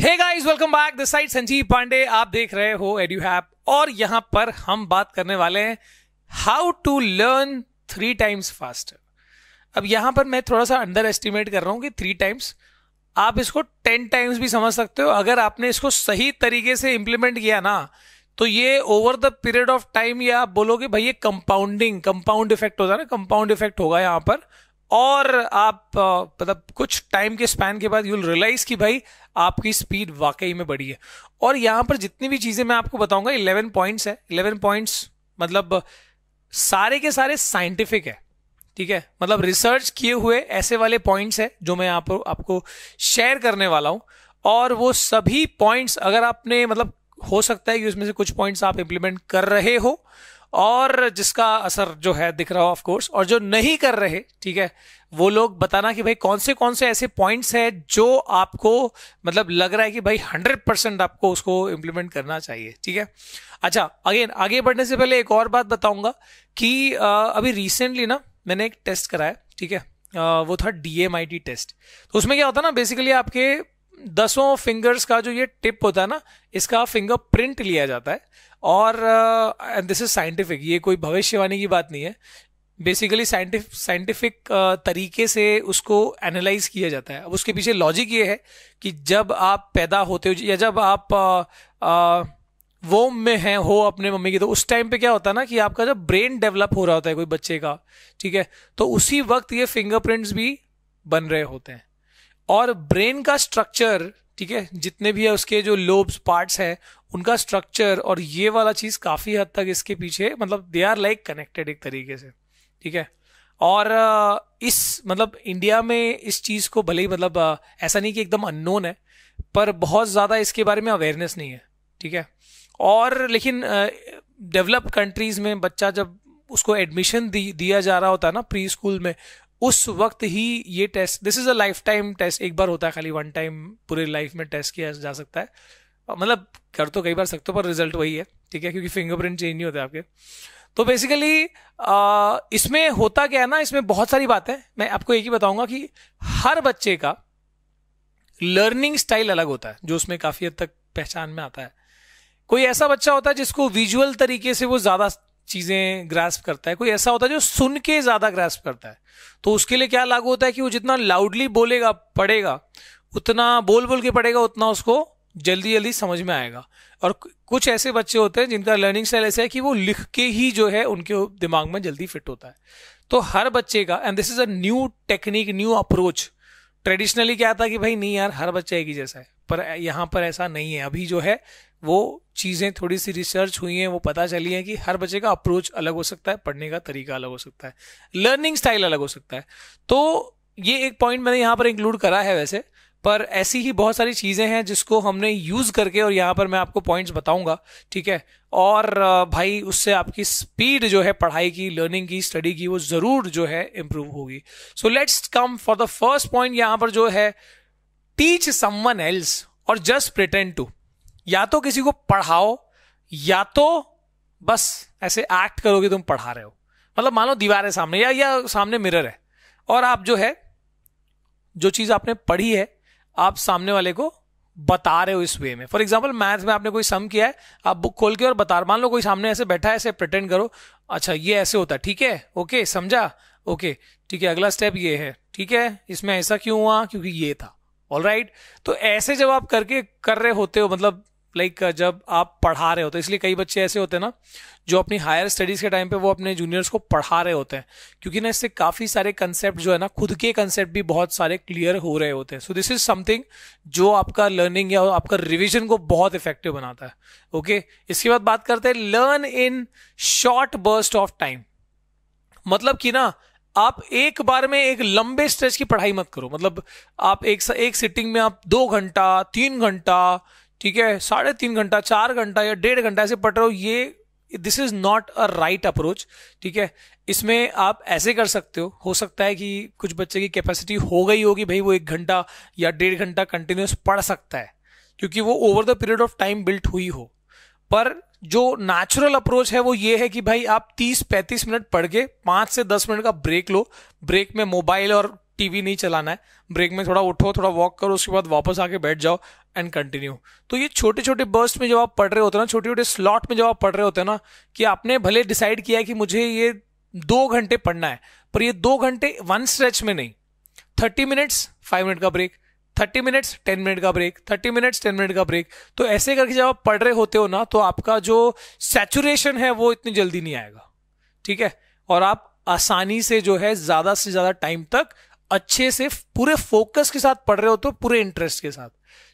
Hey guys welcome back the side Sanjeev Pandey आप देख रहे हो एड्यू हैप और यहां पर हम बात करने वाले हैं how to learn three times faster अब यहां पर मैं थोड़ा सा अंडर एस्टिमेट कर रहा हूं कि थ्री टाइम्स आप इसको टेन टाइम्स भी समझ सकते हो अगर आपने इसको सही तरीके से इम्प्लीमेंट किया ना तो ये over the period of time या आप बोलोगे भाई ये कंपाउंडिंग कंपाउंड इफेक्ट होता है ना कंपाउंड इफेक्ट होगा यहाँ पर और आप मतलब कुछ टाइम के स्पैन के बाद यूल रियलाइज कि भाई आपकी स्पीड वाकई में बढ़ी है और यहां पर जितनी भी चीज़ें मैं आपको बताऊंगा इलेवन पॉइंट्स है इलेवन पॉइंट्स मतलब सारे के सारे साइंटिफिक है ठीक है मतलब रिसर्च किए हुए ऐसे वाले पॉइंट्स है जो मैं आप, आपको शेयर करने वाला हूं और वो सभी पॉइंट्स अगर आपने मतलब हो सकता है कि उसमें से कुछ पॉइंट्स आप इंप्लीमेंट कर रहे हो और जिसका असर जो है दिख रहा हो ऑफकोर्स और जो नहीं कर रहे ठीक है वो लोग बताना कि भाई कौन से कौन से ऐसे पॉइंट्स हैं जो आपको मतलब लग रहा है कि भाई हंड्रेड परसेंट आपको उसको इम्प्लीमेंट करना चाहिए ठीक है अच्छा अगेन आगे बढ़ने से पहले एक और बात बताऊंगा कि अभी रिसेंटली ना मैंने एक टेस्ट कराया ठीक है वो था डी टेस्ट तो उसमें क्या होता है ना बेसिकली आपके दसों फिंगर्स का जो ये टिप होता है ना इसका फिंगर प्रिंट लिया जाता है और एंड दिस इज साइंटिफिक ये कोई भविष्यवाणी की बात नहीं है बेसिकली साइंटिफिक साइंटिफिक तरीके से उसको एनालाइज किया जाता है अब उसके पीछे लॉजिक ये है कि जब आप पैदा होते हो या जब आप uh, uh, वोम में हैं हो अपने मम्मी की तो उस टाइम पे क्या होता है ना कि आपका जब ब्रेन डेवलप हो रहा होता है कोई बच्चे का ठीक है तो उसी वक्त ये फिंगरप्रिंट्स भी बन रहे होते हैं और ब्रेन का स्ट्रक्चर ठीक है जितने भी है उसके जो लोब्स पार्ट्स है उनका स्ट्रक्चर और ये वाला चीज़ काफ़ी हद तक इसके पीछे मतलब दे आर लाइक कनेक्टेड एक तरीके से ठीक है और इस मतलब इंडिया में इस चीज़ को भले ही मतलब ऐसा नहीं कि एकदम अननोन है पर बहुत ज़्यादा इसके बारे में अवेयरनेस नहीं है ठीक है और लेकिन डेवलप कंट्रीज़ में बच्चा जब उसको एडमिशन दी दिया जा रहा होता है ना प्री स्कूल में उस वक्त ही ये test this is a life time test एक बार होता है खाली वन टाइम पूरे लाइफ में टेस्ट किया जा सकता है मतलब कर तो कई बार सकते हो पर रिजल्ट वही है ठीक है क्योंकि फिंगरप्रिंट चेंज नहीं होते आपके तो बेसिकली इसमें होता क्या है ना इसमें बहुत सारी बातें मैं आपको एक ही बताऊंगा कि हर बच्चे का लर्निंग स्टाइल अलग होता है जो उसमें काफ़ी हद तक पहचान में आता है कोई ऐसा बच्चा होता है जिसको विजुअल तरीके से वो ज़्यादा चीज़ें ग्रास्प करता है कोई ऐसा होता है जो सुन के ज़्यादा ग्रास्प करता है तो उसके लिए क्या लागू होता है कि वो जितना लाउडली बोलेगा पढ़ेगा उतना बोल बोल के पढ़ेगा उतना उसको जल्दी जल्दी समझ में आएगा और कुछ ऐसे बच्चे होते हैं जिनका लर्निंग स्टाइल ऐसा है कि वो लिख के ही जो है उनके दिमाग में जल्दी फिट होता है तो हर बच्चे का and this is a new technique new approach traditionally क्या था कि भाई नहीं यार हर बच्चा एक ही जैसा है पर यहाँ पर ऐसा नहीं है अभी जो है वो चीज़ें थोड़ी सी रिसर्च हुई हैं वो पता चली है कि हर बच्चे का अप्रोच अलग हो सकता है पढ़ने का तरीका अलग हो सकता है लर्निंग स्टाइल अलग हो सकता है तो ये एक पॉइंट मैंने यहाँ पर इंक्लूड करा है वैसे पर ऐसी ही बहुत सारी चीज़ें हैं जिसको हमने यूज़ करके और यहाँ पर मैं आपको पॉइंट्स बताऊँगा ठीक है और भाई उससे आपकी स्पीड जो है पढ़ाई की लर्निंग की स्टडी की वो ज़रूर जो है इम्प्रूव होगी so let's come for the first point यहाँ पर जो है टीच समवन एल्स और जस्ट प्रिटेंड टू या तो किसी को पढ़ाओ या तो बस ऐसे एक्ट करोगे तुम पढ़ा रहे हो मतलब मानो दीवार है सामने या या सामने मिरर है और आप जो है जो चीज़ आपने पढ़ी है आप सामने वाले को बता रहे हो इस वे में फॉर एग्जाम्पल मैथ्स में आपने कोई सम किया है आप बुक खोल के और बता मान लो कोई सामने ऐसे बैठा है ऐसे प्रटेंड करो अच्छा ये ऐसे होता है ठीक है ओके समझा ओके ठीक है अगला स्टेप ये है ठीक है इसमें ऐसा क्यों हुआ क्योंकि ये था ऑल right? तो ऐसे जब आप करके कर रहे होते हो मतलब लाइक like, जब आप पढ़ा रहे होते इसलिए कई बच्चे ऐसे होते हैं ना जो अपनी हायर स्टडीज़ के टाइम पे वो अपने जूनियर्स को पढ़ा रहे होते हैं क्योंकि ना इससे काफ़ी सारे कंसेप्ट जो है ना खुद के कंसेप्ट भी बहुत सारे क्लियर हो रहे होते हैं सो दिस इज़ समथिंग जो आपका लर्निंग या आपका रिविजन को बहुत इफेक्टिव बनाता है ओके okay? इसके बाद बात करते हैं learn in short burst of time मतलब कि ना आप एक बार में एक लंबे स्ट्रेच की पढ़ाई मत करो मतलब आप एक एक सिटिंग में आप दो घंटा तीन घंटा ठीक है साढ़े तीन घंटा चार घंटा या डेढ़ घंटा ऐसे पढ़ रहे हो ये this is not a right approach ठीक है इसमें आप ऐसे कर सकते हो हो सकता है कि कुछ बच्चे की कैपेसिटी हो गई होगी भाई वो एक घंटा या डेढ़ घंटा कंटिन्यूस पढ़ सकता है क्योंकि वो over the period of time built हुई हो पर जो नेचुरल अप्रोच है वो ये है कि भाई आप 30-35 मिनट पढ़ के पाँच से 10 मिनट का ब्रेक लो ब्रेक में मोबाइल और टीवी नहीं चलाना है ब्रेक में थोड़ा उठो थोड़ा वॉक करो उसके बाद वापस आके बैठ जाओ एंड कंटिन्यू तो ये छोटे छोटे बर्स्ट में जब आप पढ़ रहे होते हैं ना छोटे छोटे स्लॉट में जब आप पढ़ रहे होते हैं ना कि आपने भले डिसाइड किया है कि मुझे ये दो घंटे पढ़ना है पर ये दो घंटे वन स्ट्रेच में नहीं थर्टी मिनट्स फाइव मिनट का break thirty minutes ten minute का break thirty minutes ten minute का ब्रेक तो ऐसे करके जब आप पढ़ रहे होते हो ना तो आपका जो सेचुरेशन है वो इतनी जल्दी नहीं आएगा ठीक है और आप आसानी से जो है ज़्यादा से ज़्यादा टाइम तक अच्छे से पूरे फोकस के साथ पढ़ रहे हो तो पूरे इंटरेस्ट के साथ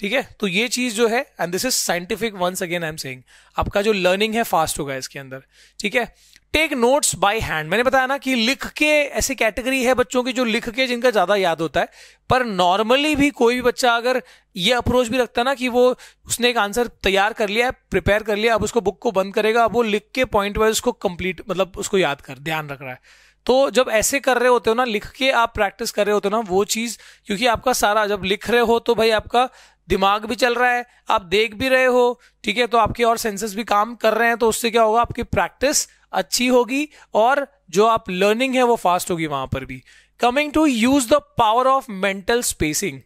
ठीक है तो ये चीज जो है and this is scientific once again I am saying आपका जो लर्निंग है फास्ट होगा इसके अंदर ठीक है टेक नोट्स बाय हैंड मैंने बताया ना कि लिख के ऐसे कैटेगरी है बच्चों की जो लिख के जिनका ज्यादा याद होता है पर नॉर्मली भी कोई भी बच्चा अगर ये अप्रोच भी रखता है ना कि वो उसने एक आंसर तैयार कर लिया है प्रिपेयर कर लिया अब उसको बुक को बंद करेगा अब वो लिख के पॉइंट वाइज उसको कंप्लीट मतलब उसको याद कर ध्यान रख रहा है तो जब ऐसे कर रहे होते हो ना लिख के आप प्रैक्टिस कर रहे होते हो ना वो चीज़ क्योंकि आपका सारा जब लिख रहे हो तो भाई आपका दिमाग भी चल रहा है आप देख भी रहे हो ठीक है तो आपके और सेंसेस भी काम कर रहे हैं तो उससे क्या होगा आपकी प्रैक्टिस अच्छी होगी और जो आप लर्निंग है वो फास्ट होगी वहां पर भी coming to use the power of mental spacing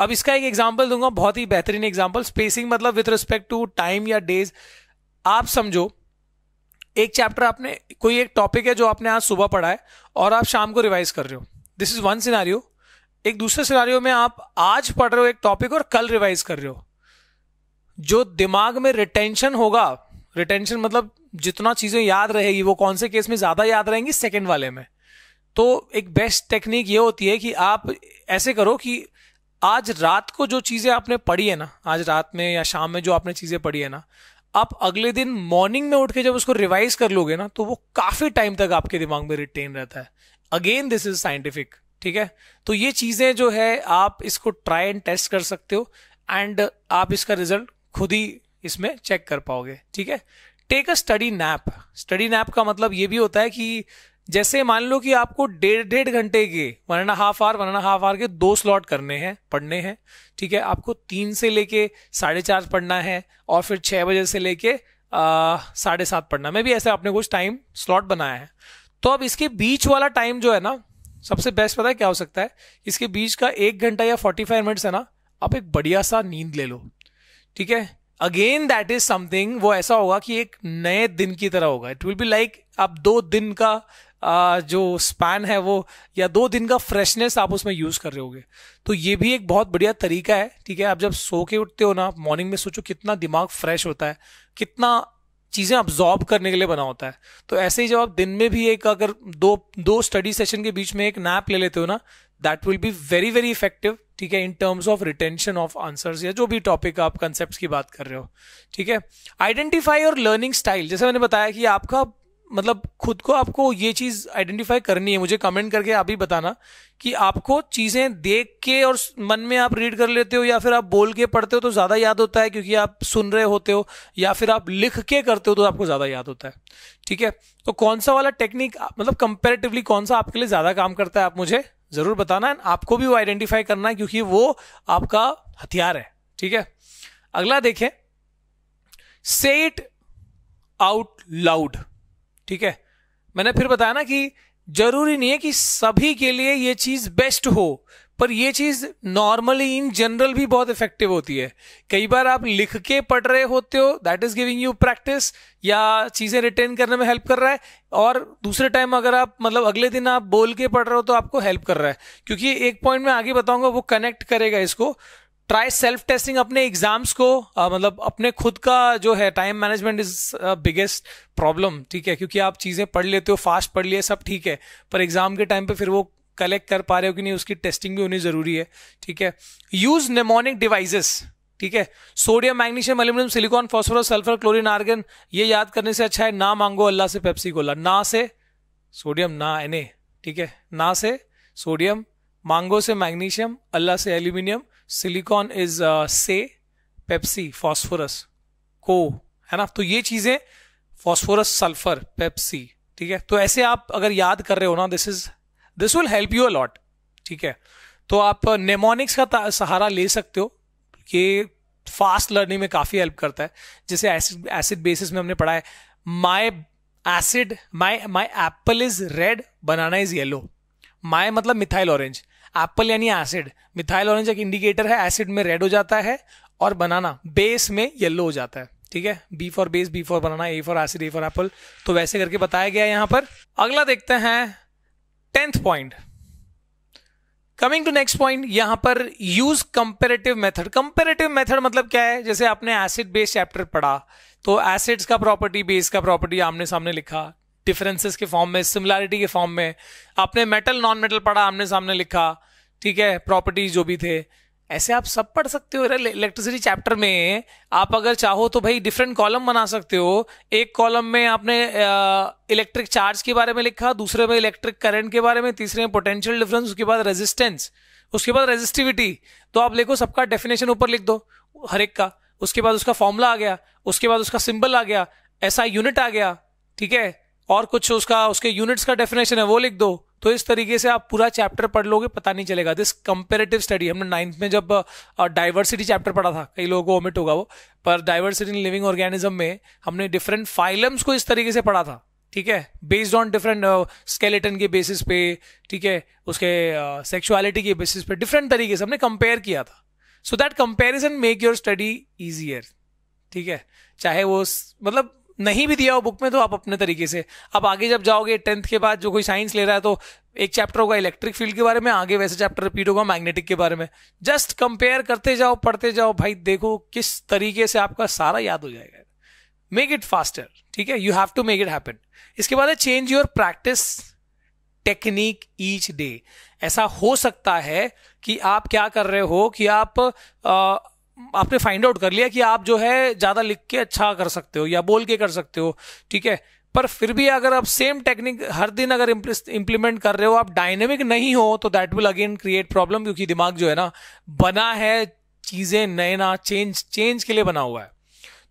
अब इसका एक एग्जाम्पल दूंगा बहुत ही बेहतरीन एग्जाम्पल स्पेसिंग मतलब विथ रिस्पेक्ट टू टाइम या डेज आप समझो एक चैप्टर आपने कोई एक टॉपिक है जो आपने आज सुबह पढ़ा है और आप शाम को रिवाइज कर रहे हो दिस इज वन सिनारियो एक दूसरे सिनारियो में आप आज पढ़ रहे हो एक टॉपिक और कल रिवाइज कर रहे हो जो दिमाग में रिटेंशन होगा रिटेंशन मतलब जितना चीज़ें याद रहेगी वो कौन से केस में ज़्यादा याद रहेंगी सेकेंड वाले में तो एक बेस्ट टेक्निक ये होती है कि आप ऐसे करो कि आज रात को जो चीज़ें आपने पढ़ी है ना आज रात में या शाम में जो आपने चीज़ें पढ़ी है ना आप अगले दिन मॉर्निंग में उठ के जब उसको रिवाइज कर लोगे ना तो वो काफ़ी टाइम तक आपके दिमाग में रिटेन रहता है अगेन दिस इज साइंटिफिक ठीक है तो ये चीज़ें जो है आप इसको ट्राई एंड टेस्ट कर सकते हो एंड आप इसका रिजल्ट खुद ही इसमें चेक कर पाओगे ठीक है take a study nap study nap का मतलब ये भी होता है कि जैसे मान लो कि आपको डेढ़ डेढ़ घंटे के one and half hour one and half hour के दो स्लॉट करने हैं पढ़ने हैं ठीक है आपको तीन से लेके साढ़े चार पढ़ना है और फिर छः बजे से लेके साढ़े सात पढ़ना मैं भी ऐसे आपने कुछ टाइम स्लॉट बनाया है तो अब इसके बीच वाला टाइम जो है ना सबसे बेस्ट पता है क्या हो सकता है इसके बीच का एक घंटा या फोर्टी फाइव मिनट्स है ना आप एक बढ़िया सा नींद ले लो ठीक है अगेन दैट इज समथिंग वो ऐसा होगा कि एक नए दिन की तरह होगा इट विल बी लाइक आप दो दिन का आ, जो स्पैन है वो या दो दिन का फ्रेशनेस आप उसमें यूज़ कर रहे होगे तो ये भी एक बहुत बढ़िया तरीका है ठीक है आप जब सो के उठते हो ना मॉर्निंग में सोचो कितना दिमाग फ्रेश होता है कितना चीज़ें ऑब्जॉर्ब करने के लिए बना होता है तो ऐसे ही जब आप दिन में भी एक अगर दो दो स्टडी सेशन के बीच में एक नैप ले लेते हो ना that will be very very effective ठीक है in terms of retention of answers या जो भी टॉपिक आप कंसेप्ट की बात कर रहे हो ठीक है आइडेंटिफाई और लर्निंग स्टाइल जैसे मैंने बताया कि आपका मतलब खुद को आपको ये चीज़ आइडेंटिफाई करनी है मुझे कमेंट करके आप ही बताना कि आपको चीज़ें देख के और मन में आप रीड कर लेते हो या फिर आप बोल के पढ़ते हो तो ज़्यादा याद होता है क्योंकि आप सुन रहे होते हो या फिर आप लिख के करते हो तो आपको ज़्यादा याद होता है ठीक है तो कौन सा वाला टेक्निक मतलब कंपेरेटिवली कौन सा आपके लिए ज़्यादा काम करता है आप मुझे ज़रूर बताना एंड आपको भी वो आइडेंटिफाई करना है क्योंकि वो आपका हथियार है ठीक है अगला देखें सेट आउट लाउड ठीक है मैंने फिर बताया ना कि जरूरी नहीं है कि सभी के लिए ये चीज बेस्ट हो पर ये चीज नॉर्मली इन जनरल भी बहुत इफेक्टिव होती है कई बार आप लिख के पढ़ रहे होते हो that is giving you practice या चीजें रिटेन करने में हेल्प कर रहा है और दूसरे टाइम अगर आप मतलब अगले दिन आप बोल के पढ़ रहे हो तो आपको हेल्प कर रहा है क्योंकि एक पॉइंट में आगे बताऊंगा वो कनेक्ट करेगा इसको ट्राई सेल्फ टेस्टिंग अपने एग्जाम्स को आ, मतलब अपने खुद का जो है time management is biggest problem ठीक है क्योंकि आप चीज़ें पढ़ लेते हो फास्ट पढ़ लिए सब ठीक है पर एग्जाम के टाइम पे फिर वो कलेक्ट कर पा रहे हो कि नहीं उसकी टेस्टिंग भी होनी ज़रूरी है ठीक है यूज़ नेमोनिक डिवाइसेस ठीक है sodium magnesium aluminium silicon phosphorus sulphur chlorine argon ये याद करने से अच्छा है ना मांगो अल्लाह से पेप्सी कोला ना से सोडियम ना एन ठीक है ना से सोडियम मांगो से मैग्नीशियम अल्लाह से एल्यूमिनियम सिलिकॉन इज से पेप्सी फॉस्फोरस को है ना तो ये चीजें फॉस्फोरस सल्फर पेप्सी ठीक है तो ऐसे आप अगर याद कर रहे हो ना this is this will help you a lot ठीक है तो आप नेमोनिक्स uh, का सहारा ले सकते हो ये फास्ट लर्निंग में काफ़ी हेल्प करता है जैसे एसिड एसिड बेसिस में हमने पढ़ा है my acid my my apple is red banana is yellow my मतलब मिथाइल ऑरेंज एप्पल यानी एसिड मिथाइल ऑरेंज एक इंडिकेटर है एसिड में रेड हो जाता है और बनाना बेस में येलो हो जाता है ठीक है B for base B for banana A for acid A for apple तो वैसे करके बताया गया यहां पर अगला देखते हैं tenth point coming to next point यहां पर use comparative method comparative method मतलब क्या है जैसे आपने एसिड बेस चैप्टर पढ़ा तो एसिड्स का प्रॉपर्टी बेस का प्रॉपर्टी आमने सामने लिखा डिफरेंसेस के फॉर्म में सिमिलैरिटी के फॉर्म में आपने मेटल नॉन मेटल पढ़ा आमने सामने लिखा ठीक है प्रॉपर्टीज जो भी थे ऐसे आप सब पढ़ सकते हो इलेक्ट्रिसिटी चैप्टर में आप अगर चाहो तो भाई डिफरेंट कॉलम बना सकते हो एक कॉलम में आपने इलेक्ट्रिक चार्ज के बारे में लिखा दूसरे में इलेक्ट्रिक करंट के बारे में तीसरे में पोटेंशियल डिफरेंस उसके बाद रेजिस्टेंस उसके बाद रेजिस्टिविटी तो आप लिखो सबका डेफिनेशन ऊपर लिख दो हर एक का उसके बाद उसका फॉर्मूला आ गया उसके बाद उसका सिंबल आ गया ऐसा यूनिट आ गया ठीक है और कुछ उसका उसके यूनिट्स का डेफिनेशन है वो लिख दो तो इस तरीके से आप पूरा चैप्टर पढ़ लोगे पता नहीं चलेगा दिस कंपेरेटिव स्टडी हमने नाइन्थ में जब डाइवर्सिटी चैप्टर पढ़ा था कई लोगों को ओमिट होगा वो पर डाइवर्सिटी इन लिविंग ऑर्गेनिज्म में हमने डिफरेंट फाइलम्स को इस तरीके से पढ़ा था ठीक है बेस्ड ऑन डिफरेंट स्केलेटन के बेसिस पे ठीक है उसके सेक्सुअलिटी uh, के बेसिस पे डिफरेंट तरीके से हमने कंपेयर किया था so that comparison make your study easier ठीक है चाहे वो मतलब नहीं भी दिया हो बुक में तो आप अपने तरीके से अब आगे जब जाओगे टेंथ के बाद जो कोई साइंस ले रहा है तो एक चैप्टर होगा इलेक्ट्रिक फील्ड के बारे में आगे वैसे चैप्टर रिपीट होगा मैग्नेटिक के बारे में जस्ट कंपेयर करते जाओ पढ़ते जाओ भाई देखो किस तरीके से आपका सारा याद हो जाएगा मेक इट फास्टर ठीक है you have to make it happen इसके बाद है change your practice technique each day ऐसा हो सकता है कि आप क्या कर रहे हो कि आप आपने फाइंड आउट कर लिया कि आप जो है ज़्यादा लिख के अच्छा कर सकते हो या बोल के कर सकते हो ठीक है पर फिर भी अगर आप सेम टेक्निक हर दिन अगर इंप्लीमेंट कर रहे हो आप डायनेमिक नहीं हो तो that will again create problem क्योंकि दिमाग जो है ना बना है चीज़ें नए ना चेंज चेंज के लिए बना हुआ है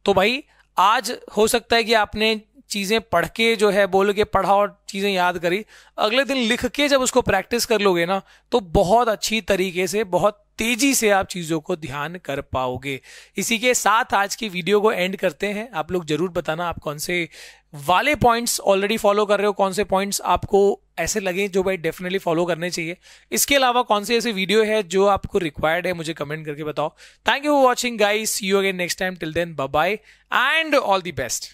तो भाई आज हो सकता है कि आपने चीज़ें पढ़ के जो है के पढ़ा और चीज़ें याद करी अगले दिन लिख के जब उसको प्रैक्टिस कर लोगे ना तो बहुत अच्छी तरीके से बहुत तेजी से आप चीज़ों को ध्यान कर पाओगे इसी के साथ आज की वीडियो को एंड करते हैं आप लोग जरूर बताना आप कौन से वाले पॉइंट्स ऑलरेडी फॉलो कर रहे हो कौन से पॉइंट्स आपको ऐसे लगे जो भाई डेफिनेटली फॉलो करने चाहिए इसके अलावा कौन सी ऐसी वीडियो है जो आपको रिक्वायर्ड है मुझे कमेंट करके बताओ thank you for watching guys you again next time till then bye and all the best